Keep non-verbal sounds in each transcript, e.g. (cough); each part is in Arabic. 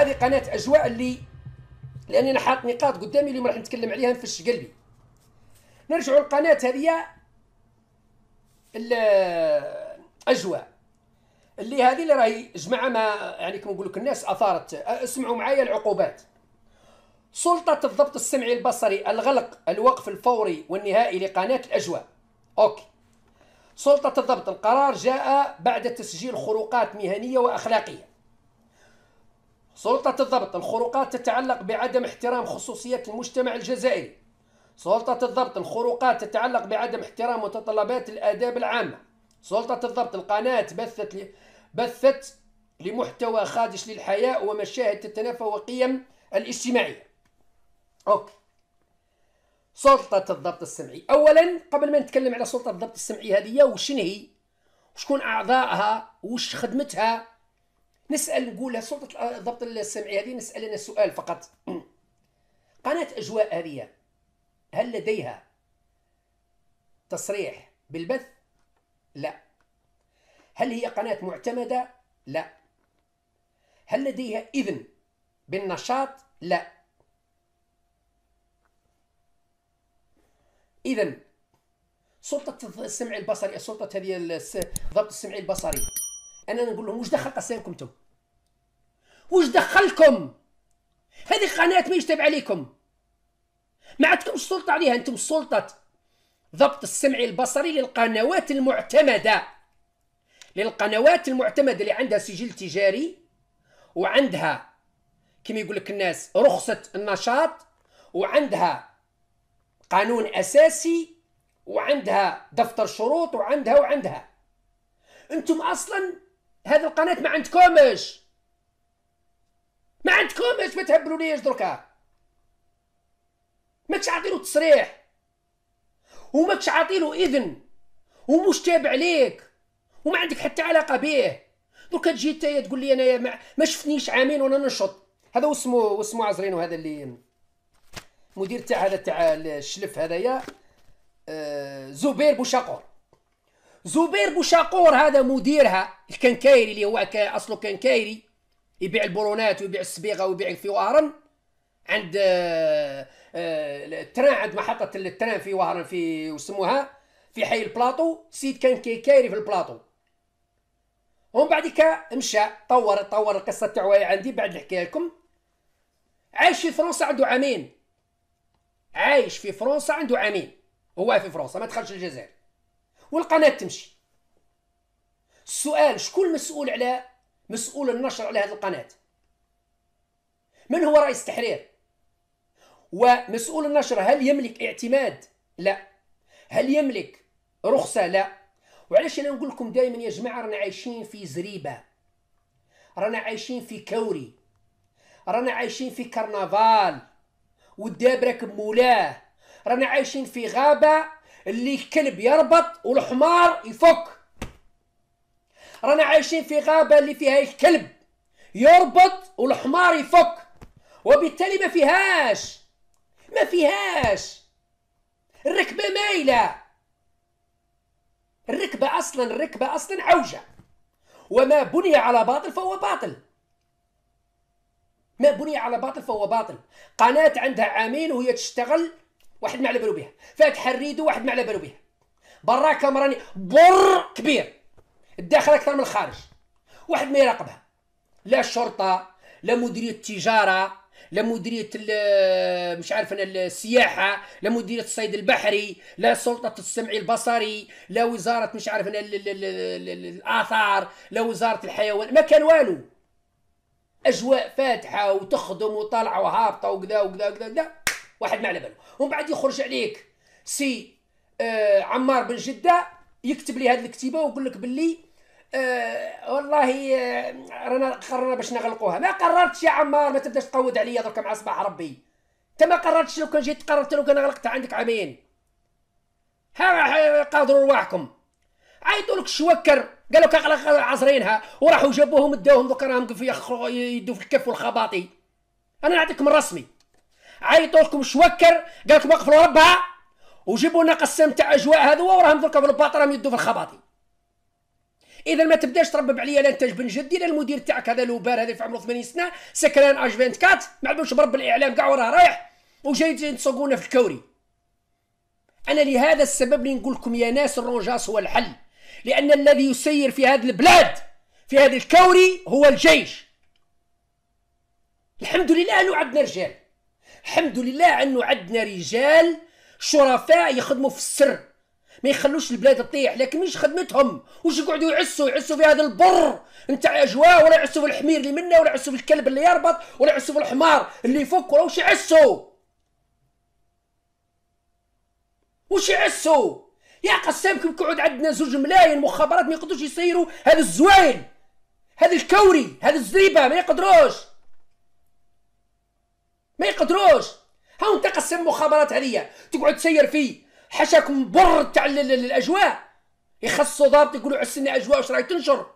هذه قناه اجواء اللي لاني انا حاط نقاط قدامي اليوم راح نتكلم عليها نفش قلبي نرجع للقناه هذه الاجواء اللي هذه اللي راهي جماعه ما يعني كما نقول لك الناس اثارت اسمعوا معايا العقوبات سلطة الضبط السمعي البصري الغلق الوقف الفوري والنهائي لقناة الأجواء أوكي سلطة الضبط القرار جاء بعد تسجيل خروقات مهنية وأخلاقية سلطة الضبط الخروقات تتعلق بعدم احترام خصوصية المجتمع الجزائري سلطة الضبط الخروقات تتعلق بعدم احترام متطلبات الآداب العامة سلطة الضبط القناة بثت ل... بثت لمحتوى خادش للحياء ومشاهد تتنافى وقيم الاجتماعية أوكي سلطة الضبط السمعي أولا قبل ما نتكلم على سلطة الضبط السمعي هذه وشنهي وشكون أعضائها وش خدمتها نسال نقول سلطه الضبط السمعي هذه نسال انا سؤال فقط (clears throat) قناه اجواء هذه هل لديها تصريح بالبث لا هل هي قناه معتمده لا هل لديها اذن بالنشاط لا اذا سلطه السمع البصري سلطه هذه الضبط السمعي البصري انا نقول لهم واش دخل قصيركم انتم واش دخلكم هذه قناه ما يجتمع عليكم ما عندكمش السلطه عليها انتم سلطه ضبط السمعي البصري للقنوات المعتمده للقنوات المعتمده اللي عندها سجل تجاري وعندها كما يقول لك الناس رخصه النشاط وعندها قانون اساسي وعندها دفتر شروط وعندها وعندها انتم اصلا هاد القناه ما عندكمش ما عندكمش ما تهبلوا ليش دركا ما عاطيلو تصريح وما عاطيلو اذن ومش تابع ليك وما عندك حتى علاقه به دركا تجي انت تقول لي انايا ما, ما شفتنيش عامين وانا نشط هذا واسمو واسمو عزرينو هذا اللي مدير تاع هذا تاع الشلف هذايا آه، زبير بوشاقور زبير بوشاقور هذا مديرها الكنكايري اللي هو اصله كنكايري يبيع البرونات ويبيع السبيغه ويبيع في وهران عند آه، آه، التران عند محطه التران في وهران في وسموها في حي البلاطو سيد كان كيكايري في البلاطو ومن بعدك مشى طور طور القصه تاعو عندي بعد نحكي لكم عايش في فرنسا عنده عامين عايش في فرنسا عنده عامين هو في فرنسا ما دخلش الجزائر والقناه تمشي السؤال شكون مسؤول على مسؤول النشر على هذه القناه من هو رئيس التحرير ومسؤول النشر هل يملك اعتماد لا هل يملك رخصه لا وعلاش انا نقول لكم دائما يا جماعه رانا عايشين في زريبه رانا عايشين في كوري رانا عايشين في كرنفال والداب راكب مولاه رانا عايشين في غابه اللي الكلب يربط والحمار يفك رانا عايشين في غابة اللي فيها الكلب يربط والحمار يفك وبالتالي ما فيهاش ما فيهاش الركبة مايلة الركبة أصلا الركبة أصلا عوجة وما بني على باطل فهو باطل ما بني على باطل فهو باطل قناة عندها عامين وهي تشتغل واحد ما على بالو بها فاتح الريدو واحد ما على بالو بها برا كامراني بر كبير الداخل اكثر من الخارج واحد ما يراقبها لا الشرطه لا مديريه التجاره لا مديريه مش عارف انا السياحه لا مديريه الصيد البحري لا سلطه السمع البصري لا وزاره مش عارف انا الاثار لا وزاره الحيوان ما كان والو اجواء فاتحه وتخدم وطالعه وهابطه وكذا وكذا وكذا, وكذا. واحد ما على باله ومن بعد يخرج عليك سي آه عمار بن جده يكتب لي هذه الكتيبه ويقول لك باللي آه والله آه، رانا قررنا باش نغلقوها ما قررتش يا عمار ما تبداش تقود عليا درك مع صباح ربي انت ما قررتش لو كان جيت قررت لو كان غلقتها عندك عامين ها قادروا رواحكم عيطوا لك الشوكر قالوا كغلق عصرينها وراحوا جابوهم داوهم دوكا راهم يدوا في الكف والخباطي انا نعطيكم الرسمي عيطوا لكم شوكر قال لكم وقفوا ربعه وجيبوا لنا قسم تاع اجواء هذو وراهم دركا في الباط راهم يدوا في الخباطي اذا ما تبداش تربب عليا لا انت بن جدي لا المدير تاعك هذا لوبار هذا في عمره 80 سنه سكران اج 24 ما عندوش برب الاعلام كاع وراه رايح وجاي تسوقونا في الكوري انا لهذا السبب اللي نقول لكم يا ناس الرونجاس هو الحل لان الذي يسير في هذه البلاد في هذه الكوري هو الجيش الحمد لله انه عندنا رجال الحمد لله انه عندنا رجال شرفاء يخدموا في السر ما يخلوش البلاد تطيح لكن مش خدمتهم واش يقعدوا يعسوا يعسوا في هذا البر نتاع اجواء ولا يعسوا في الحمير اللي منا ولا يعسوا في الكلب اللي يربط ولا يعسوا في الحمار اللي يفك ولا واش يعسوا واش يعسوا يا قسامكم يقعد عندنا زوج ملايين مخابرات ما يقدروش يصيروا هذا الزوين هذا الكوري هذا الزريبه ما يقدروش ما يقدروش هاو انت قسم مخابرات عليا تقعد تسير في حشاكم بر تاع الاجواء يخصوا ضابط يقولوا عسني اجواء واش راهي تنشر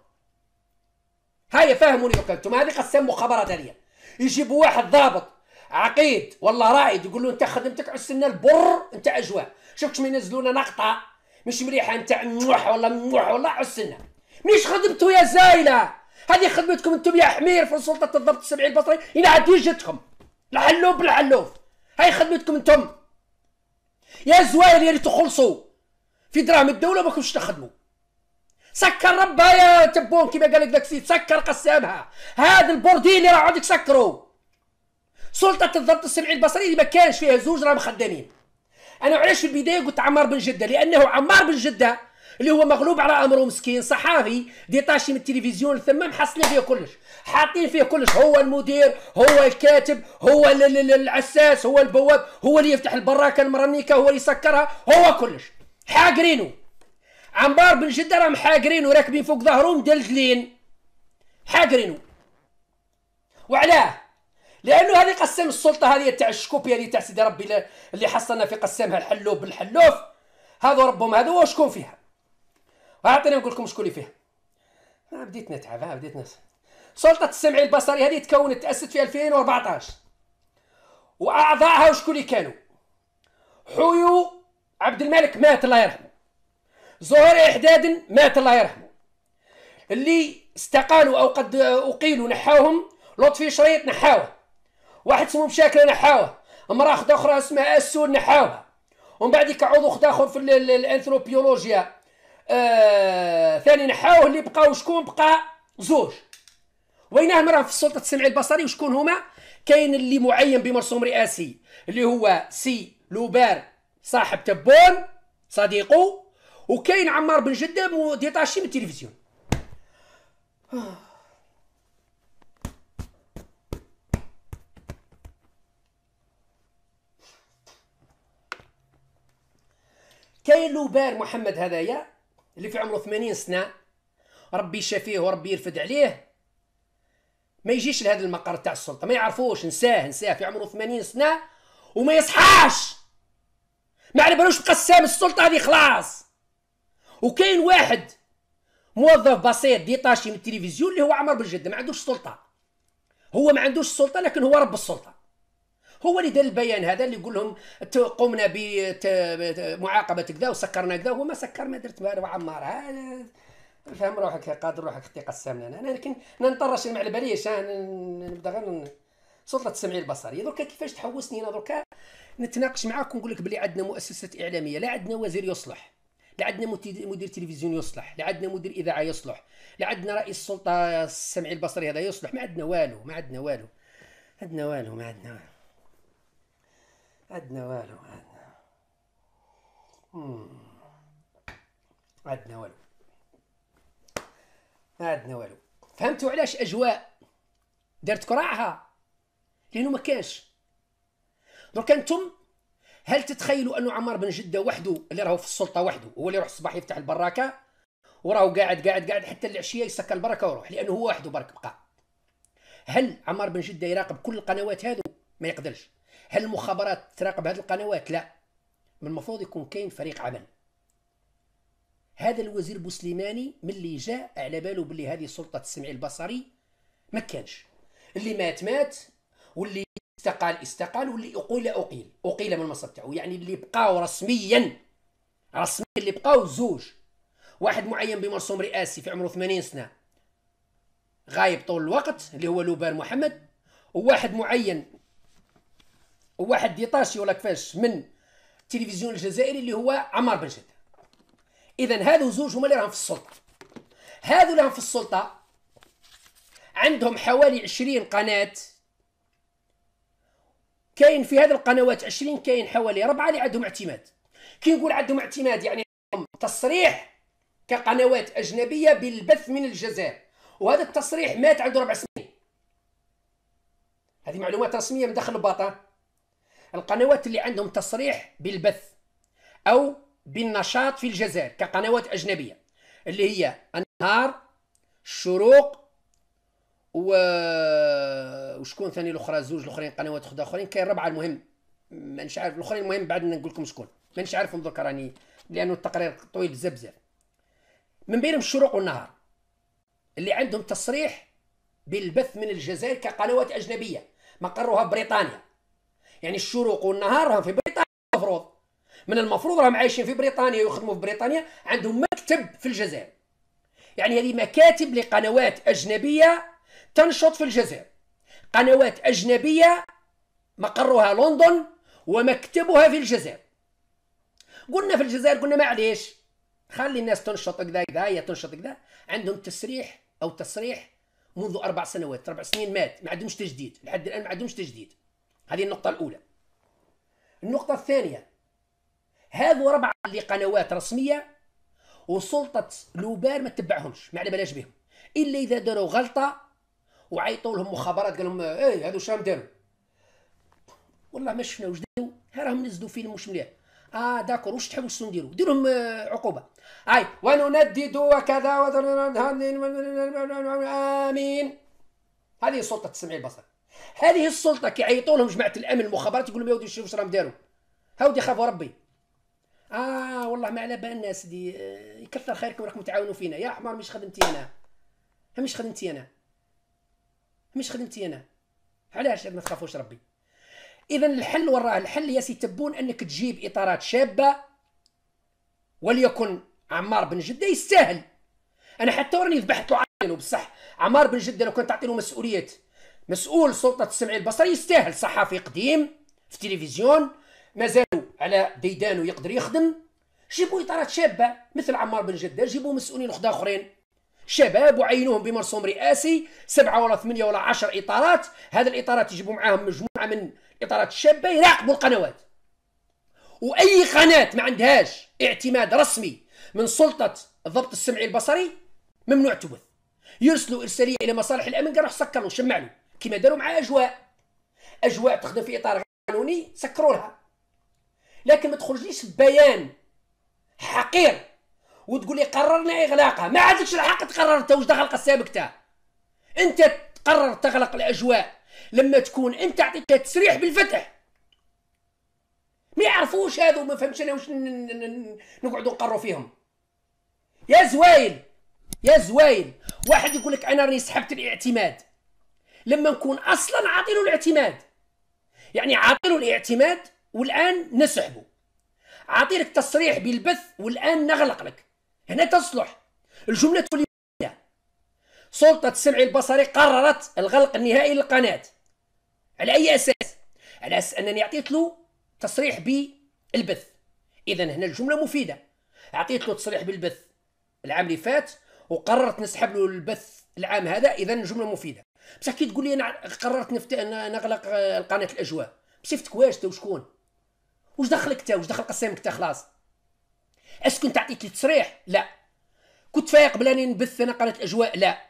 هاي فاهموني انتم هذه قسم مخابرات عليا يجيبوا واحد ضابط عقيد والله رايد يقول له انت خدمتك عسنا البر انت اجواء شفت ما ينزلونا نقطه مش مليحه انت موح ولا موح ولا عسنا مش خدمته يا زايله هذه خدمتكم انتم يا حمير في سلطه الضبط السبعي البصري الى عاد وجهتكم العلوب بالعلوف هاي خدمتكم انتم يا زواير يا اللي تخلصوا في دراهم الدوله ما كنتش تخدموا سكر ربها يا تبون كما قال لك سيد سكر قسامها هذا البوردين اللي راه عندك سكروا سلطه الضبط السمعي البصري اللي ما كانش فيها زوج راهم خدامين انا علاش في البدايه قلت عمار بن جده لانه عمار بن جده اللي هو مغلوب على امره مسكين صحافي ديتاشي من التلفزيون ثم محصلين فيه كلش حاطين فيه كلش هو المدير هو الكاتب هو العساس هو البواب هو اللي يفتح البراكه المرنيكه هو اللي يسكرها هو كلش حاقرينو عمار بن جده راهم حاقرينو راكبين فوق ظهرهم مدلدلين حاقرينو وعلاه لانه هذه قسم السلطه هذه تاع الشكوبيه اللي تاع سيدي ربي اللي حصلنا في قسمها الحلوب بالحلوف هذو ربهم هذو وشكون فيها اعطيني نقول لكم شكون اللي فيها بديت نتعب ها بديت نس سلطه السمع البصري هذه تكونت تاسست في 2014 واعضائها وشكون اللي كانوا حيو عبد الملك مات الله يرحمه زهير احداد مات الله يرحمه اللي استقالوا او قد اقيلوا نحاوهم لطفي شريط نحاوه واحد اسمه مشاكل نحاوه امراه اخرى اسمها السود نحاوها ومن بعد عضو اخر في الانثروبيولوجيا آه، ثاني نحاوه اللي بقاو شكون بقى زوج وينهم راه في السلطه السمعي البصري وشكون هما كاين اللي معين بمرسوم رئاسي اللي هو سي لوبار صاحب تبون صديقه وكاين عمار بن جده وديطاشي من التلفزيون كاين لوبار محمد هذايا اللي في عمره 80 سنه ربي يشافيه وربي يرفد عليه ما يجيش لهذا المقر تاع السلطه ما يعرفوش نساه نساه في عمره 80 سنه وما يصحاش ما على بالوش قسام السلطه هذه خلاص وكاين واحد موظف بسيط ديطاشي من التلفزيون اللي هو عمر بالجد ما عندوش سلطه هو ما عندوش سلطه لكن هو رب السلطه هو اللي دار البيان هذا اللي يقول لهم قمنا بمعاقبه كذا وسكرنا كذا هو ما سكر ما درت بارو عمار فهم روحك قادر روحك الثقه السامنه انا لكن انا نطرش ما على باليش نبدا غير سلطه السمع البصريه درك كيفاش تحوسني انا درك نتناقش معاك ونقول لك بلي عندنا مؤسسات اعلاميه لا عندنا وزير يصلح لا عندنا مدير تلفزيون يصلح لا عندنا مدير اذاعه يصلح لا عندنا رئيس السلطه السمعي البصري هذا يصلح ما عندنا والو ما عندنا والو عندنا والو ما عندنا والو عندنا والو عندنا عندنا والو ما عندنا والو فهمتوا علاش اجواء دارت كراعها لانه ما كانش درك انتم هل تتخيلوا انه عمار بن جده وحده اللي راهو في السلطه وحده هو اللي يروح الصباح يفتح البراكه وراهو قاعد قاعد قاعد حتى العشيه يسكر البركه ويروح لانه هو وحده برك بقى هل عمار بن جده يراقب كل القنوات هذو ما يقدرش هل المخابرات تراقب هذه القنوات لا من المفروض يكون كاين فريق عمل هذا الوزير بوسليماني ملي جاء على باله بلي هذه سلطه السمع البصري ما كانش اللي مات مات واللي استقال استقال واللي اقيل اقيل اقيل من المنصب تاعو يعني اللي بقاو رسميا رسميا اللي بقاو زوج واحد معين بمرسوم رئاسي في عمره 80 سنه غايب طول الوقت اللي هو لوبان محمد وواحد معين واحد ديطاشي ولا كفاش من التلفزيون الجزائري اللي هو عمار بن جد اذا هذو زوج هما اللي راهم في السلطه هذو اللي راهم في السلطه عندهم حوالي 20 قناه كاين في هذه القنوات 20 كاين حوالي ربعه اللي عندهم اعتماد كي نقول عندهم اعتماد يعني تصريح كقنوات اجنبيه بالبث من الجزائر وهذا التصريح مات عنده ربع سنين هذه معلومات رسميه من داخل الباطن القنوات اللي عندهم تصريح بالبث أو بالنشاط في الجزائر كقنوات أجنبية اللي هي النهار الشروق و وشكون ثاني الاخرى زوج الاخرين قنوات اخرى اخرين كاين ربعه المهم مانيش عارف الاخرين المهم بعد نقول لكم شكون مانيش عارف درك راني لانه التقرير طويل بزاف بزاف من بينهم الشروق والنهار اللي عندهم تصريح بالبث من الجزائر كقنوات اجنبيه مقرها بريطانيا يعني الشروق والنهار راهم في بريطانيا المفروض من المفروض راهم عايشين في بريطانيا ويخدموا في بريطانيا عندهم مكتب في الجزائر يعني هذه مكاتب لقنوات اجنبيه تنشط في الجزائر قنوات اجنبيه مقرها لندن ومكتبها في الجزائر قلنا في الجزائر قلنا معليش خلي الناس تنشط كذا كذا هي تنشط كذا عندهم تسريح او تصريح منذ اربع سنوات اربع سنين مات ما عندهمش تجديد لحد الان ما عندهمش تجديد هذه النقطة الأولى النقطة الثانية هذو ربع اللي قنوات رسمية وسلطة لوبار ما تتبعهمش ما على بلاش بهم إلا إذا داروا غلطة وعيطوا لهم مخابرات قال لهم إيه هذو شام داروا والله ما شفنا واش داروا راهم نزلوا فيلم مش مليح اه داكور واش تحبوا شنو نديروا ديروا لهم آه، عقوبه اي ونندد وكذا امين هذه سلطه السمع البصر هذه السلطه كيعيطوا لهم جماعه الامن المخابرات يقول لهم يا ودي شوف واش راهم داروا هاودي خافوا ربي اه والله ما على بالنا الناس دي آه، يكثر خيركم راكم تعاونوا فينا يا حمار مش خدمتي انا مش خدمتي انا مش خدمتي انا علاش ما تخافوش ربي اذا الحل وراه الحل يا سي تبون انك تجيب اطارات شابه وليكن عمار بن جده يستاهل انا حتى وراني ذبحت له بصح عمار بن جده لو كان تعطي له مسؤوليه مسؤول سلطه السمع البصري يستاهل صحفي قديم في التلفزيون مازالوا على ديدانه يقدر يخدم جيبوا اطارات شابه مثل عمار بن جده جيبوا مسؤولين وحده اخرين شباب وعينوهم بمرسوم رئاسي سبعة ولا ثمانية ولا عشر إطارات هذا الإطارات يجيبوا معاهم مجموعة من الإطارات الشابة يراقبوا القنوات وأي قناة ما عندهاش اعتماد رسمي من سلطة الضبط السمعي البصري ممنوع تبث يرسلوا إرسالية إلى مصالح الأمن قالوا سكروا شمعلوا كما داروا مع اجواء اجواء تخدم في اطار قانوني سكروا لها لكن ما تخرجليش ببيان حقير وتقول لي قررنا اغلاقها ما عندكش الحق تقرر انت واش دخل السابق تاع انت تقرر تغلق الاجواء لما تكون انت اعطيتها تسريح بالفتح ما يعرفوش هذو ما فهمتش انا واش نقعدوا نقروا فيهم يا زوايل يا زوايل واحد يقول لك انا راني سحبت الاعتماد لما نكون اصلا عاطل الاعتماد يعني عاطل الاعتماد والان نسحبه عاطيلك تصريح بالبث والان نغلق لك هنا تصلح الجمله تولي سلطه السمع البصري قررت الغلق النهائي للقناه على اي اساس على اساس انني اعطيت له تصريح بالبث اذا هنا الجمله مفيده اعطيت له تصريح بالبث العام اللي فات وقررت نسحب له البث العام هذا اذا الجمله مفيده بصح كي تقول لي انا قررت نفت... نغلق آه، قناه الاجواء بصفتك واش انت وشكون واش دخلك انت واش دخل قسامك انت خلاص اش كنت عطيت تصريح لا كنت فايق بلاني نبث انا قناه الاجواء لا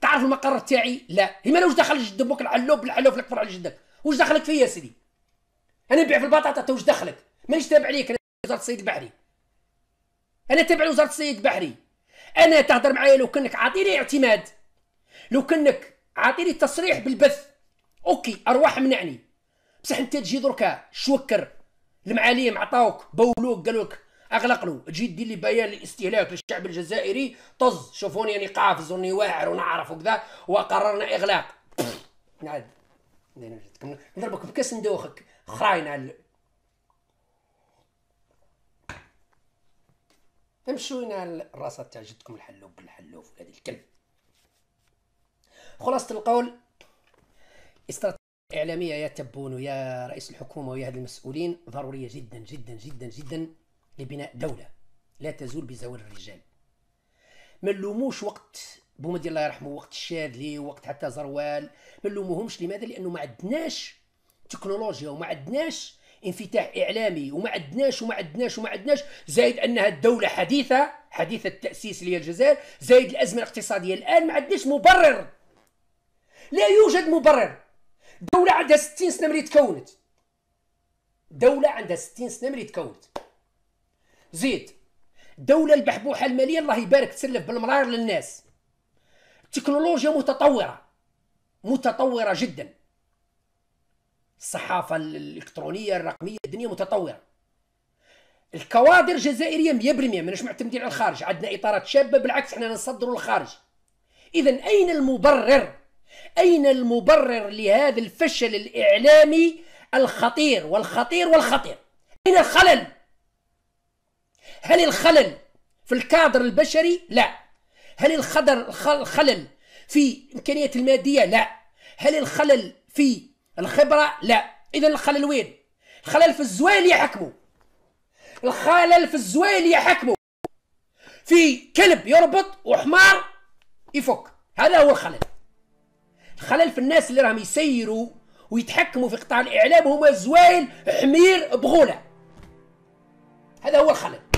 تعرف المقر تاعي لا هما واش دخل جد بوك العلوب العلوب الكفر على جدك واش دخلك فيا سيدي انا نبيع في البطاطا انت واش دخلك مانيش تابع عليك انا وزاره السيد البحري انا تابع لوزاره السيد البحري انا تهضر معايا لو كانك عاطيني اعتماد لو كانك عاطيني تصريح بالبث اوكي ارواح منعني بصح انت تجي دركا شوكر المعاليم عطاوك بولوك قالوا لك اغلقلو تجي دير لي بيان للاستهلاك للشعب الجزائري طز شوفوني راني قافز وراني واعر ونعرف وكذا وقررنا اغلاق (laughs) نعم. نعم، نعم. نضربك بكاس ندوخك خراين على امشوا هنا الراسه تاع جدكم الحلوب بالحلوف هذه الكلب خلاصه القول استراتيجيه اعلاميه يا تبون ويا رئيس الحكومه ويا هذه المسؤولين ضروريه جدا جدا جدا جدا لبناء دوله لا تزول بزوال الرجال ما نلوموش وقت بومدي الله يرحمه وقت الشاذلي وقت حتى زروال ما نلوموهمش لماذا لانه ما عندناش تكنولوجيا وما عندناش انفتاح اعلامي وما عندناش وما عندناش وما عندناش زائد انها الدوله حديثه حديثه التاسيس اللي هي الجزائر زائد الازمه الاقتصاديه الان ما عندناش مبرر لا يوجد مبرر دولة عندها 60 سنة ملي تكونت دولة عندها 60 سنة ملي تكونت زيد دولة البحبوحة المالية الله يبارك تسلف بالمرار للناس التكنولوجيا متطورة متطورة جدا الصحافة الإلكترونية الرقمية الدنيا متطورة الكوادر الجزائرية 100% ماناش معتمدين على الخارج عندنا إطارات شابة بالعكس حنا نصدروا للخارج إذا أين المبرر أين المبرر لهذا الفشل الإعلامي الخطير والخطير والخطير أين الخلل؟ هل الخلل في الكادر البشري؟ لا هل الخدر الخلل في إمكانية المادية؟ لا هل الخلل في الخبرة؟ لا إذا الخلل وين؟ الخلل في الزوال يحكمه الخلل في الزوال يحكمه في كلب يربط وحمار يفك هذا هو الخلل خلل في الناس اللي راهم يسيروا ويتحكموا في قطاع الاعلام هما زوايل حمير بغوله هذا هو الخلل